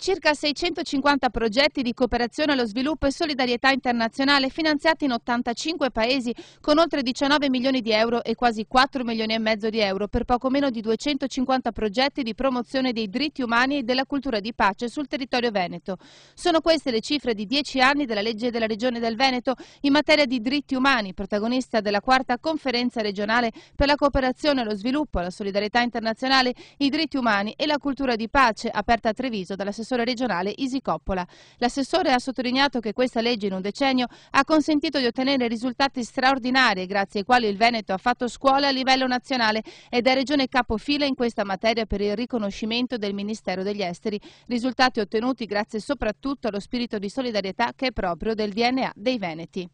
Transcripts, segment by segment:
Circa 650 progetti di cooperazione allo sviluppo e solidarietà internazionale finanziati in 85 paesi con oltre 19 milioni di euro e quasi 4 milioni e mezzo di euro per poco meno di 250 progetti di promozione dei diritti umani e della cultura di pace sul territorio veneto. Sono queste le cifre di 10 anni della legge della Regione del Veneto in materia di diritti umani, protagonista della quarta conferenza regionale per la cooperazione allo sviluppo, la solidarietà internazionale, i diritti umani e la cultura di pace, aperta a Treviso dalla sessione l'assessore regionale Isicoppola. L'assessore ha sottolineato che questa legge in un decennio ha consentito di ottenere risultati straordinari grazie ai quali il Veneto ha fatto scuola a livello nazionale ed è regione capofila in questa materia per il riconoscimento del Ministero degli Esteri, risultati ottenuti grazie soprattutto allo spirito di solidarietà che è proprio del DNA dei Veneti.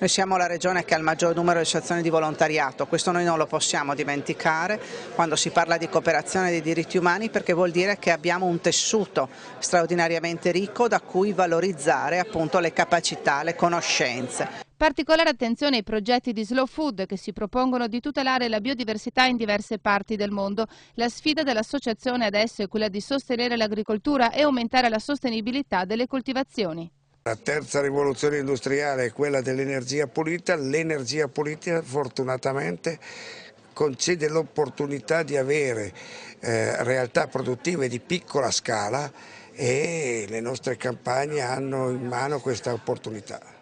Noi siamo la regione che ha il maggior numero di situazioni di volontariato, questo noi non lo possiamo dimenticare quando si parla di cooperazione dei diritti umani perché vuol dire che abbiamo un tessuto straordinariamente ricco da cui valorizzare appunto le capacità, le conoscenze. Particolare attenzione ai progetti di slow food che si propongono di tutelare la biodiversità in diverse parti del mondo. La sfida dell'associazione adesso è quella di sostenere l'agricoltura e aumentare la sostenibilità delle coltivazioni. La terza rivoluzione industriale è quella dell'energia pulita, l'energia pulita fortunatamente concede l'opportunità di avere eh, realtà produttive di piccola scala e le nostre campagne hanno in mano questa opportunità.